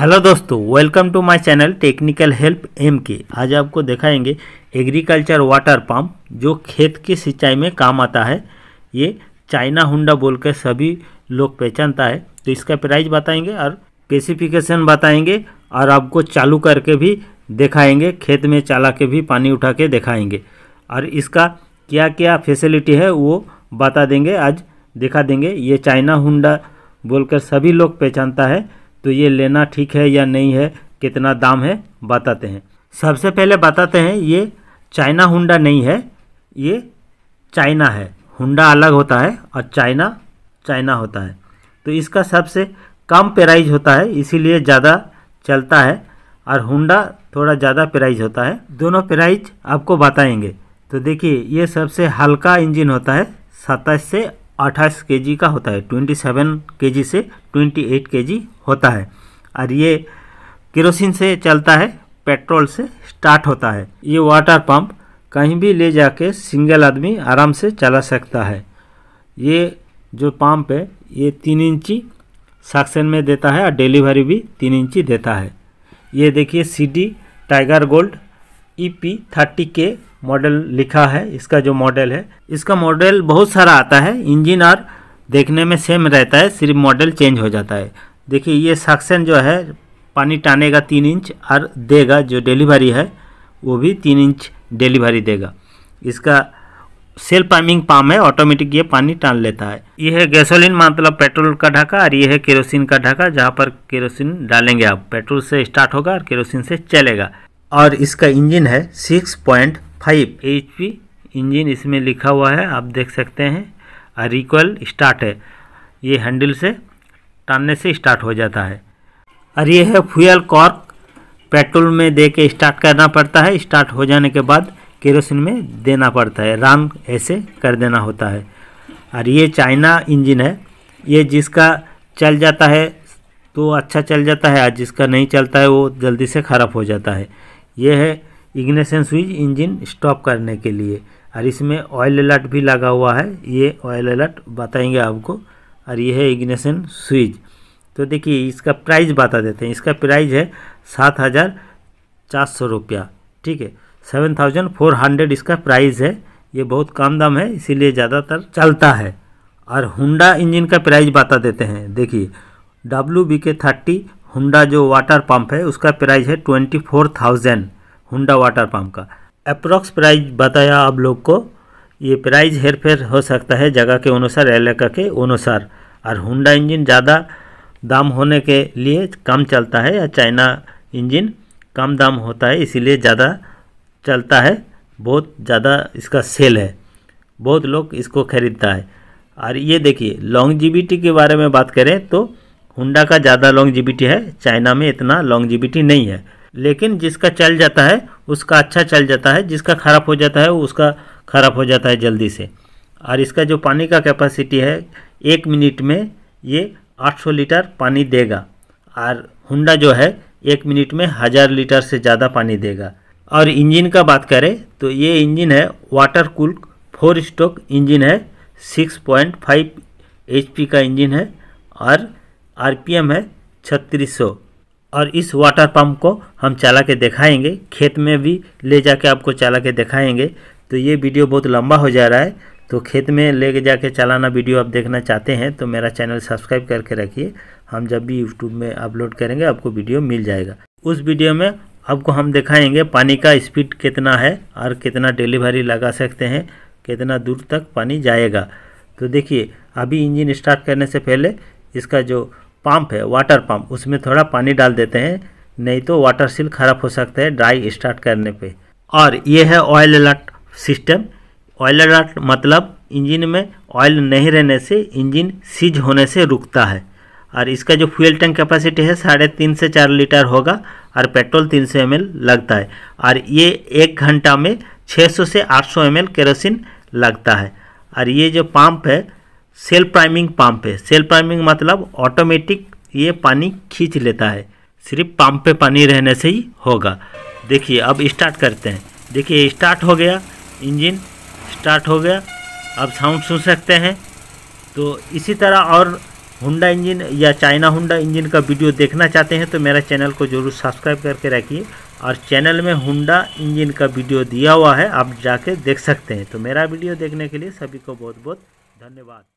hello दोस्तों welcome to my channel technical help M K आज आपको दिखाएंगे एग्रीकल्चर वाटर पंप जो खेत की सिंचाई में काम आता है ये चाइना हुंडा बोल के सभी लोग पहचानता है तो इसका प्राइस बताएंगे और स्पेसिफिकेशन बताएंगे और आपको चालू करके भी दिखाएंगे खेत में चला के भी पानी उठा के दिखाएंगे और इसका क्या क्या फैसिलिटी है वो बता देंगे आज दिखा देंगे ये चाइना हुंडा बोलकर सभी लोग पहचानता है तो ये लेना ठीक है या नहीं है कितना दाम है बताते हैं सबसे पहले बताते हैं ये चाइना हुंडा नहीं है ये चाइना है हुंडा अलग होता है और चाइना चाइना होता है तो इसका सबसे कम प्राइज होता है इसीलिए ज़्यादा चलता है और हुंडा थोड़ा ज़्यादा प्राइज होता है दोनों प्राइज आपको बताएंगे तो देखिए ये सबसे हल्का इंजन होता है सत्ताईस से अट्ठाईस के का होता है ट्वेंटी सेवन के से ट्वेंटी एट के होता है और ये केरोसिन से चलता है पेट्रोल से स्टार्ट होता है ये वाटर पंप कहीं भी ले जाके सिंगल आदमी आराम से चला सकता है ये जो पंप है ये तीन इंची सक्शन में देता है और डिलीवरी भी तीन इंची देता है ये देखिए C Tiger Gold E P thirty के मॉडल लिखा है इसका जो मॉडल है इसका मॉडल बहुत सारा आता है इंजन और देखने में सेम रहता है सिर्फ मॉडल चेंज हो जाता है देखिए ये सक्शन जो है पानी टानेगा तीन इंच और देगा जो डिलीवरी है वो भी तीन इंच डिलीवरी देगा इसका सेल्फ पाइमिंग पाम है ऑटोमेटिक ये पानी टान लेता है ये है गैसोलिन मतलब पेट्रोल का ढाका और ये है केरोसिन का ढाका जहाँ पर केरोसिन डालेंगे आप पेट्रोल से स्टार्ट होगा और केरोसिन से चलेगा और इसका इंजन है six point five H engine इसमें लिखा हुआ है आप देख सकते हैं रिकॉल स्टार्ट है ये हैंडल से टानने से स्टार्ट हो जाता है और ये है फ्यूल कॉर्क पेट्रोल में दे के स्टार्ट करना पड़ता है स्टार्ट हो जाने के बाद केरोसिन में देना पड़ता है राम ऐसे कर देना होता है और ये चाइना इंजन है ये जिसका चल जाता है तो अच्छा चल जाता है और जिसका नहीं चलता है वो जल्दी से ख़राब हो जाता है ये है इग्निशन स्विच इंजन स्टॉप करने के लिए और इसमें ऑयल अलर्ट भी लगा हुआ है ये ऑयल अलर्ट बताएंगे आपको और ये है इग्निशन स्विच तो देखिए इसका प्राइस बता देते हैं इसका प्राइस है सात हज़ार चार सौ रुपया ठीक है सेवन थाउजेंड फोर हंड्रेड इसका प्राइस है ये बहुत कम दाम है इसीलिए ज़्यादातर चलता है और हुंडा इंजन का प्राइस बता देते हैं देखिए डब्ल्यू बी के थर्टी हुंडा जो वाटर पंप है उसका प्राइस है twenty four thousand Honda water pump का अप्रॉक्स प्राइस बताया आप लोग को ये प्राइस फेर हो सकता है जगह के अनुसार इलाका के अनुसार और होंडा इंजन ज़्यादा दाम होने के लिए कम चलता है या चाइना इंजन कम दाम होता है इसीलिए ज़्यादा चलता है बहुत ज़्यादा इसका सेल है बहुत लोग इसको ख़रीदता है और ये देखिए लॉन्गजिविटी के बारे में बात करें तो होंडा का ज़्यादा लॉन्गजिविटी है चाइना में इतना जीबीटी नहीं है लेकिन जिसका चल जाता है उसका अच्छा चल जाता है जिसका खराब हो जाता है उसका खराब हो जाता है जल्दी से और इसका जो पानी का कैपेसिटी है एक मिनट में ये 800 लीटर पानी देगा और हुंडा जो है एक मिनट में हज़ार लीटर से ज़्यादा पानी देगा और इंजन का बात करें तो ये इंजन है water cool four stroke engine है 6.5 एचपी का इंजन है और आरपीएम है सौ और इस वाटर पंप को हम चला के दिखाएंगे खेत में भी ले जाके आपको चला के दिखाएंगे तो ये वीडियो बहुत लंबा हो जा रहा है तो खेत में ले के जाके चलाना वीडियो आप देखना चाहते हैं तो मेरा चैनल सब्सक्राइब करके रखिए हम जब भी यूट्यूब में अपलोड करेंगे आपको वीडियो मिल जाएगा उस वीडियो में आपको हम दिखाएंगे पानी का स्पीड कितना है और कितना डिलीवरी लगा सकते हैं कितना दूर तक पानी जाएगा तो देखिए अभी इंजन स्टार्ट करने से पहले इसका जो पंप है वाटर पंप उसमें थोड़ा पानी डाल देते हैं नहीं तो वाटर सील खराब हो सकता है ड्राई स्टार्ट करने पे और ये है oil alert system oil alert मतलब इंजन में ऑयल नहीं रहने से इंजन सीज होने से रुकता है और इसका जो फ्यूल टैंक कैपेसिटी है साढ़े तीन से चार लीटर होगा और पेट्रोल तीन सौ एम लगता है और ये एक घंटा में 600 से 800 सौ एम केरोसिन लगता है और ये जो पंप है सेल्फ प्राइमिंग पंप है सेल्फ प्राइमिंग मतलब ऑटोमेटिक ये पानी खींच लेता है सिर्फ पंप पे पानी रहने से ही होगा देखिए अब स्टार्ट करते हैं देखिए स्टार्ट हो गया इंजन स्टार्ट हो गया अब साउंड सुन सकते हैं तो इसी तरह और हुंडा इंजन या चाइना हुंडा इंजन का वीडियो देखना चाहते हैं तो मेरा चैनल को ज़रूर सब्सक्राइब करके रखिए और चैनल में हुंडा इंजन का वीडियो दिया हुआ है आप जाके देख सकते हैं तो मेरा वीडियो देखने के लिए सभी को बहुत बहुत धन्यवाद